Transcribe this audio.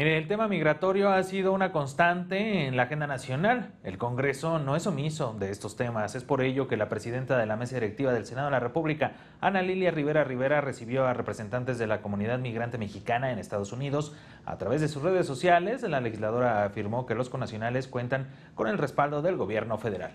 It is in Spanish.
Mire, el tema migratorio ha sido una constante en la agenda nacional. El Congreso no es omiso de estos temas. Es por ello que la presidenta de la mesa directiva del Senado de la República, Ana Lilia Rivera Rivera, recibió a representantes de la comunidad migrante mexicana en Estados Unidos. A través de sus redes sociales, la legisladora afirmó que los conacionales cuentan con el respaldo del gobierno federal.